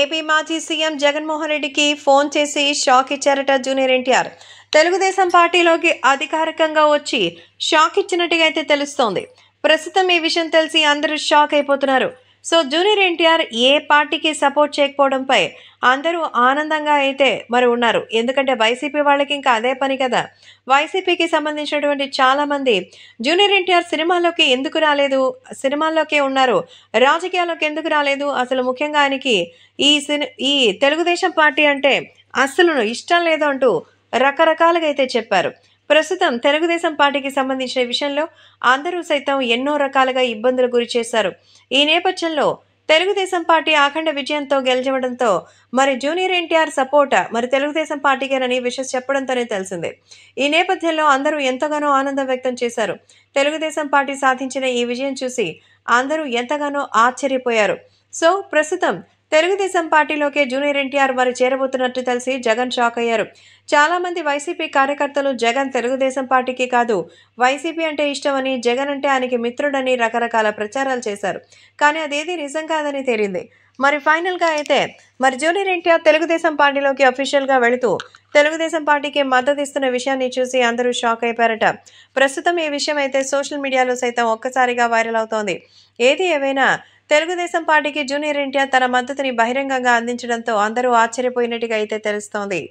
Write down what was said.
AP మాజీ CM Jaganmohan రెడ్డికి phone చేసి షాక్ ఇచ్చారట జూనియర్ ఎన్టీఆర్ తెలుగుదేశం పార్టీలోకి అధికారికంగా వచ్చి షాక్ ఇచ్చినట్టుగా అయితే తెలుస్తోంది ప్రస్తుతం ఈ విషయం తెలిసి అందరూ షాక్ అయిపోతున్నారు సో జూనియర్ ఎన్టీఆర్ ఏ పార్టీకి సపోర్ట్ చేయకపోవడంపై అందరూ ఆనందంగా అయితే మరి ఉన్నారు ఎందుకంటే వైసీపీ వాళ్ళకి ఇంకా అదే పని కదా వైసీపీకి సంబంధించినటువంటి చాలామంది జూనియర్ ఎన్టీఆర్ సినిమాల్లోకి ఎందుకు రాలేదు సినిమాల్లోకే ఉన్నారు రాజకీయాల్లోకి ఎందుకు రాలేదు అసలు ముఖ్యంగా ఆయనకి ఈ సిని ఈ తెలుగుదేశం పార్టీ అంటే అస్సలు ఇష్టం లేదు అంటూ రకరకాలుగా అయితే చెప్పారు ప్రస్తుతం తెలుగుదేశం పార్టీకి సంబంధించిన విషయంలో అందరూ సైతం ఎన్నో రకాలుగా ఇబ్బందులు గురి చేశారు ఈ నేపథ్యంలో తెలుగుదేశం పార్టీ అఖండ విజయంతో గెలిచవడంతో మరి జూనియర్ ఎన్టీఆర్ సపోర్ట్ మరి తెలుగుదేశం పార్టీకేనని విషయం చెప్పడంతోనే తెలిసిందే ఈ నేపథ్యంలో అందరూ ఎంతగానో ఆనందం వ్యక్తం చేశారు తెలుగుదేశం పార్టీ సాధించిన ఈ విజయం చూసి అందరూ ఎంతగానో ఆశ్చర్యపోయారు సో ప్రస్తుతం తెలుగుదేశం పార్టీలోకే జూనియర్ ఎన్టీఆర్ వారు చేరబోతున్నట్టు తెలిసి జగన్ షాక్ అయ్యారు చాలామంది వైసీపీ కార్యకర్తలు జగన్ తెలుగుదేశం పార్టీకి కాదు వైసీపీ అంటే ఇష్టమని జగన్ అంటే ఆయనకి మిత్రుడని రకరకాల ప్రచారాలు చేశారు కానీ అదేది నిజం కాదని తేలింది మరి ఫైనల్గా అయితే మరి జూనియర్ ఎన్టీఆర్ తెలుగుదేశం పార్టీలోకి అఫీషియల్గా వెళుతూ తెలుగుదేశం పార్టీకి మద్దతు ఇస్తున్న విషయాన్ని చూసి అందరూ షాక్ అయిపోయారట ప్రస్తుతం ఈ విషయం అయితే సోషల్ మీడియాలో సైతం ఒక్కసారిగా వైరల్ అవుతోంది ఏది ఏవైనా తెలుగుదేశం పార్టీకి జూనియర్ ఎన్టీఆర్ తన మద్దతుని బహిరంగంగా అందించడంతో అందరూ ఆశ్చర్యపోయినట్టుగా అయితే తెలుస్తోంది